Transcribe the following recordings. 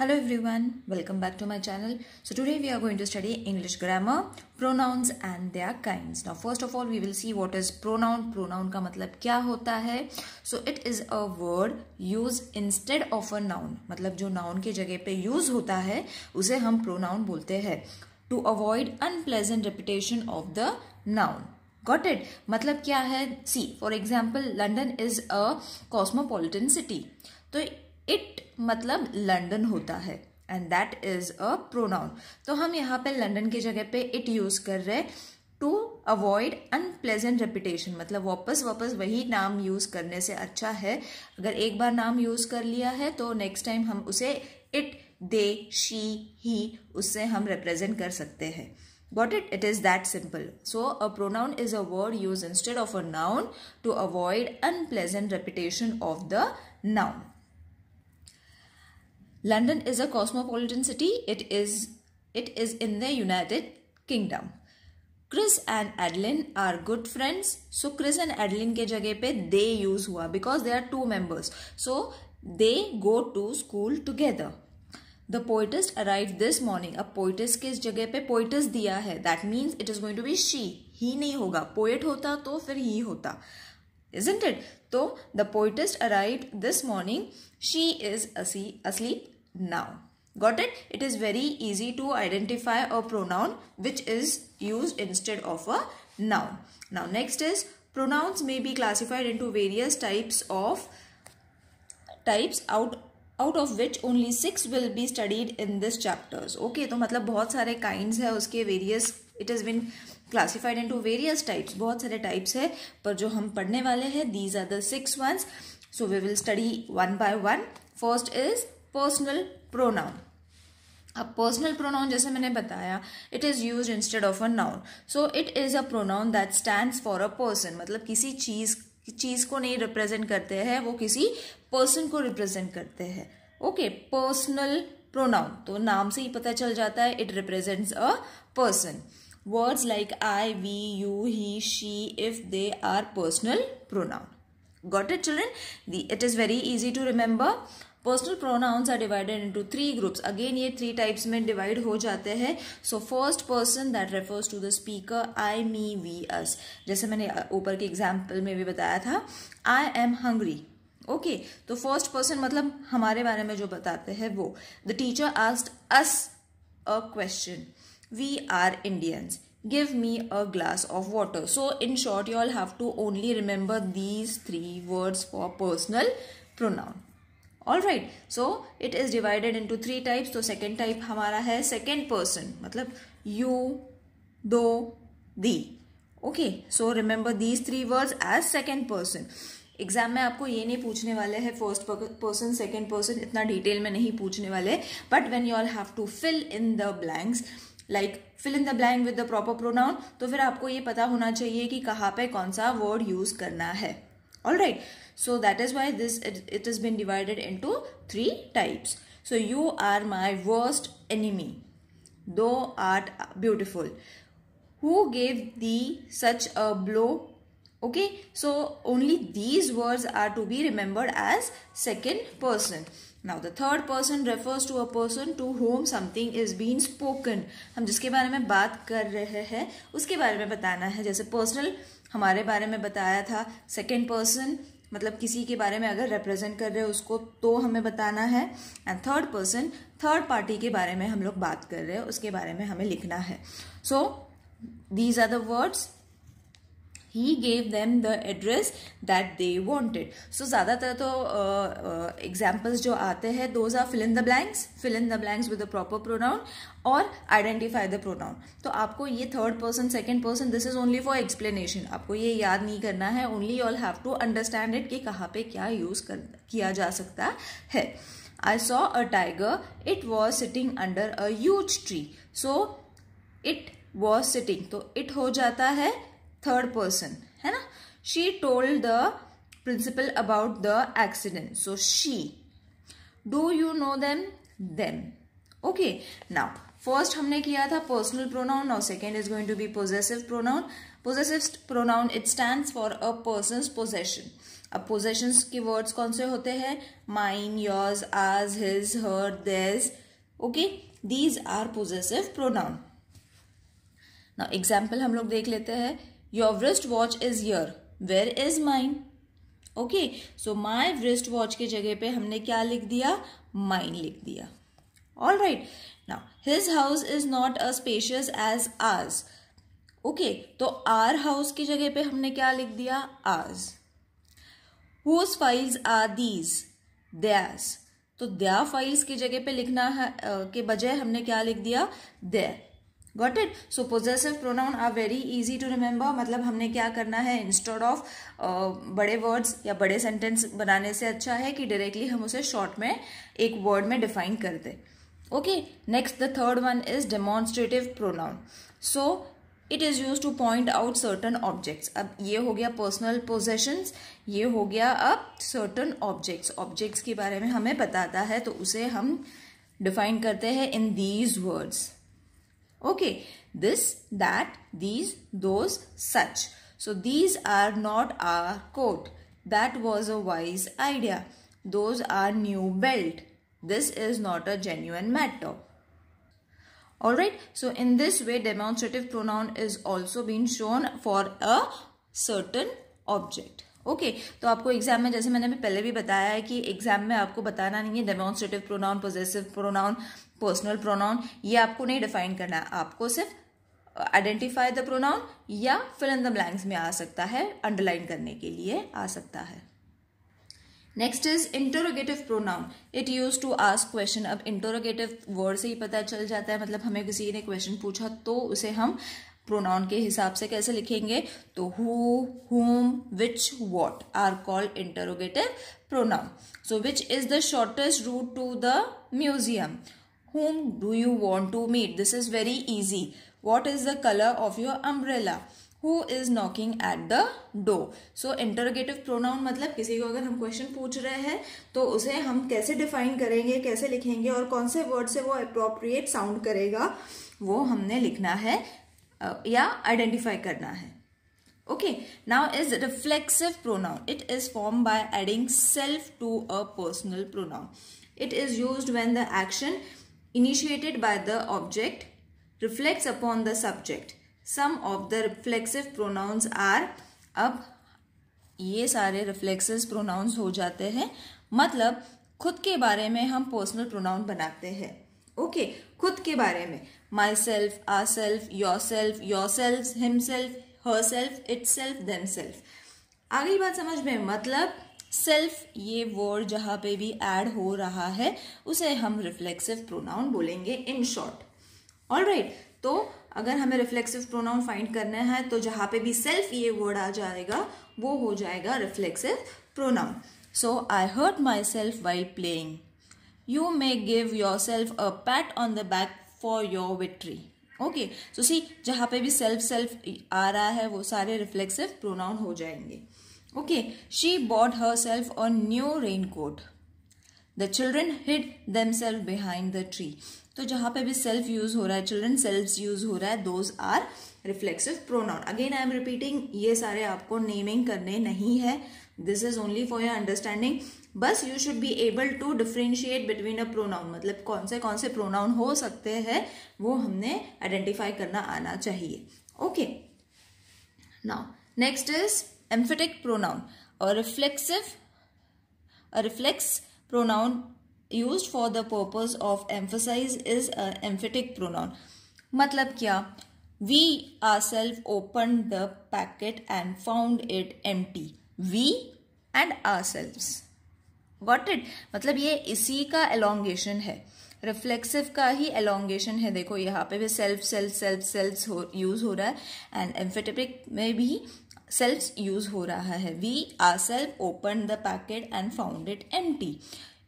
Hello everyone, welcome back to my channel. So today we are going to study English grammar, pronouns and their kinds. Now first of all we will see what is pronoun. Pronoun का मतलब क्या होता है So it is a word used instead of a noun. मतलब जो noun के जगह पे use होता है उसे हम pronoun बोलते हैं To avoid unpleasant repetition of the noun. Got it मतलब क्या है see for example London is a cosmopolitan city तो इट मतलब लंदन होता है and that is a pronoun तो हम यहाँ पे लंदन की जगह पे इट यूज़ कर रहे हैं टू अवॉइड अनप्लेजेंट रेपिटेशन मतलब वापस वापस वही नाम यूज़ करने से अच्छा है अगर एक बार नाम यूज़ कर लिया है तो नेक्स्ट टाइम हम उसे इट दे शी ही उससे हम रिप्रेजेंट कर सकते हैं Got it it is that simple so a pronoun is a word use instead of a noun to avoid unpleasant repetition of the noun London is a cosmopolitan city. It is it is in the United Kingdom. Chris and Adeline are good friends. So Chris and Adeline के जगह पे they use हुआ because they are two members. So they go to school together. The poetess arrived this morning. A poetess के इस जगह पे poetess दिया है. That means it is going to be she. He नहीं होगा. Poet होता तो फिर he होता. Isn't it? So the poetess arrived this morning. She is asleep noun. Got it? It is very easy to identify a pronoun which is used instead of a noun. Now next is pronouns may be classified into various types of types out out of which only six will be studied in this chapters okay तो मतलब बहुत सारे kinds है उसके various it is been classified into various types बहुत सारे types है पर जो हम पढ़ने वाले हैं these are the six ones so we will study one by one first is personal pronoun अब पर्सनल प्रोनाउन जैसे मैंने बताया it is use instead of a noun so it is a pronoun that stand for a person मतलब किसी चीज़ चीज़ को नहीं represent करते हैं वो किसी पर्सन को रिप्रेजेंट करते हैं ओके पर्सनल प्रोनाउन तो नाम से ही पता चल जाता है it represents a person words like I we you he she if they are personal pronoun Got it children? The, it is very easy to remember. Personal pronouns are divided into three groups again ये three types में डिवाइड हो जाते हैं so first person that refers to the speaker I me we us जैसे मैंने ऊपर के एग्जाम्पल में भी बताया था आई एम हंग्री ओके तो फर्स्ट पर्सन मतलब हमारे बारे में जो बताते हैं वो the teacher asked us a question we are Indians give me a glass of water so in short you all have to only remember these three words for personal pronoun all right so it is divided into three types so second type hamara hai second person matlab you do the okay so remember these three words as second person exam में आपको ये नहीं पूछने वाले हैं first person second person इतना detail में नहीं पूछने वाले but when you all have to fill in the blanks like fill in the blank with the proper pronoun तो फिर आपको ये पता होना चाहिए कि कहाँ पे कौन सा वर्ड यूज करना है all right so that is why this it is been divided into three types so you are my worst enemy thou are beautiful who gave thee such a blow okay so only these words are to be remembered as second person now the third person refers to a person to whom something is been spoken हम जिसके बारे में बात कर रहे हैं उसके बारे में बताना है जैसे पर्सनल हमारे बारे में बताया था सेकेंड पर्सन मतलब किसी के बारे में अगर रिप्रेजेंट कर रहे हैं उसको तो हमें बताना है and third person third party के बारे में हम लोग बात कर रहे हैं उसके बारे में हमें लिखना है so these are the words he gave them the address that they wanted so ज़्यादातर तो एग्जाम्पल्स uh, uh, जो आते हैं those are fill in the blanks fill in the blanks with the proper pronoun और identify the pronoun तो आपको ये third person second person this is only for explanation आपको ये याद नहीं करना है only all have to understand it कि कहाँ पर क्या यूज़ किया जा सकता है I saw a tiger it was sitting under a huge tree. So it was sitting. तो इट हो जाता है थर्ड पर्सन है ना she told the principal about the accident so she do you know them them okay now first हमने किया था personal pronoun और second is going to be possessive pronoun possessive pronoun it stand for a person possession अब possession के words कौन से होते हैं mine yours ours his her theirs okay these are possessive pronoun now example हम लोग देख लेते हैं Your watch is here. Where is mine? Okay so my wrist watch की जगह पे हमने क्या लिख दिया माइन लिख दिया all right now his house is not a spacious as ours okay तो आर हाउस की जगह पे हमने क्या लिख दिया ours whose files are these theirs तो द्या फाइल्स की जगह पे लिखना है के बजाय हमने क्या लिख दिया their got it so possessive pronoun are very easy to remember मतलब हमने क्या करना है इंस्टेड ऑफ uh, बड़े वर्ड्स या बड़े सेंटेंस बनाने से अच्छा है कि डायरेक्टली हम उसे शॉर्ट में एक वर्ड में डिफाइन कर दें okay next the third one is demonstrative pronoun so it is use to point out certain objects अब ये हो गया पर्सनल पोजेशंस ये हो गया अब सर्टन ऑब्जेक्ट्स ऑब्जेक्ट्स के बारे में हमें बताता है तो उसे हम डिफाइन करते हैं in these words Okay, this, that, these, those, such. So these are not our coat. That was a wise idea. Those are new belt. This is not a genuine matter. Alright, so in this way demonstrative pronoun is also being shown for a certain object. Okay तो आपको exam में जैसे मैंने अभी पहले भी बताया है कि एग्जाम में आपको बताना नहीं है demonstrative pronoun possessive pronoun personal pronoun ये आपको नहीं डिफाइन करना है आपको सिर्फ आइडेंटिफाई द प्रोनाउन या फिल इन द ब्लैंक्स में आ सकता है अंडरलाइन करने के लिए आ सकता है next is interrogative pronoun it use to ask question अब इंटोरोगेटिव वर्ड से ही पता चल जाता है मतलब हमें किसी ने क्वेश्चन पूछा तो उसे हम प्रोनाउन के हिसाब से कैसे लिखेंगे तो who whom which what are called interrogative pronoun so which is the shortest route to the museum whom do you want to meet this is very easy what is the colour of your umbrella who is knocking at the door so interrogative pronoun मतलब किसी को अगर हम question पूछ रहे हैं तो उसे हम कैसे डिफाइन करेंगे कैसे लिखेंगे और कौन से वर्ड से वो अप्रोप्रिएट साउंड करेगा वो हमने लिखना है Uh, या आइडेंटिफाई करना है okay now is reflexive pronoun it is form by adding self to a personal pronoun it is use when the action initiated by the object reflects upon the subject some of the reflexive pronouns are अब ये सारे reflexive pronouns हो जाते हैं मतलब खुद के बारे में हम पर्सनल प्रोनाउन बनाते हैं ओके खुद के बारे में myself ourself yourself yourself himself herself itself themself आगे बात समझ में मतलब सेल्फ ये वर्ड जहाँ पे भी ऐड हो रहा है उसे हम रिफ्लेक्सिव प्रोनाउन बोलेंगे इन शॉर्ट ऑल राइट तो अगर हमें रिफ्लेक्सिव प्रोनाउन फाइंड करना है तो जहाँ पे भी सेल्फ ये वर्ड आ जाएगा वो हो जाएगा reflexive pronoun so I hurt myself by playing you may give yourself a pat on the back for your victory okay so see जहाँ पे भी सेल्फ सेल्फ आ रहा है वो सारे रिफ्लेक्सिव प्रोनाउन हो जाएंगे okay she bought herself a new raincoat the children hid themself behind the tree तो जहाँ पे भी सेल्फ यूज हो रहा है चिल्ड्रेन सेल्फ यूज हो रहा है those are reflexive pronoun again I am repeating ये सारे आपको नेमिंग करने नहीं है this is only for your understanding बस you should be able to differentiate between a pronoun मतलब कौन से कौन से प्रोनाउन हो सकते हैं वो हमने आइडेंटिफाई करना आना चाहिए okay now next is emphatic pronoun और reflexive reflex pronoun use for the purpose of emphasize is emphatic pronoun मतलब क्या we ourself open the packet and found it empty we and ourselves got it मतलब ये इसी का elongation है reflexive का ही elongation है देखो यहाँ पे भी सेल्फ सेल्फ सेल्फ सेल्फ हो यूज़ हो रहा है एंड एम्फेटेपिक में भी सेल्फ यूज़ हो रहा है we ourself open the packet and found it empty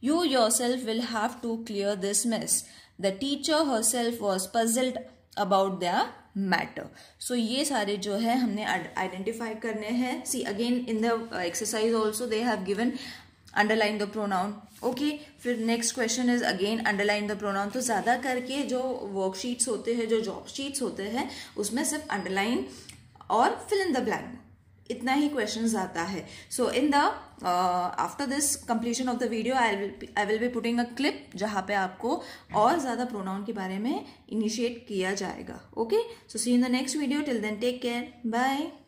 you yourself will have to clear this miss the teacher herself was puzzled about the matter so ये सारे जो है हमने identify करने हैं see again in the exercise also they have given underline the pronoun okay फिर next question is again underline the pronoun तो ज़्यादा करके जो वर्कशीट्स होते हैं जो जॉब शीट्स होते हैं उसमें सिर्फ अंडरलाइन और फिल इन द ब्लैंक इतना ही क्वेश्चन आता है so in the after this completion of the video I I will be putting a clip जहाँ पे आपको और ज़्यादा प्रोनाउन के बारे में इनिशिएट किया जाएगा okay so see in the next video till then take care bye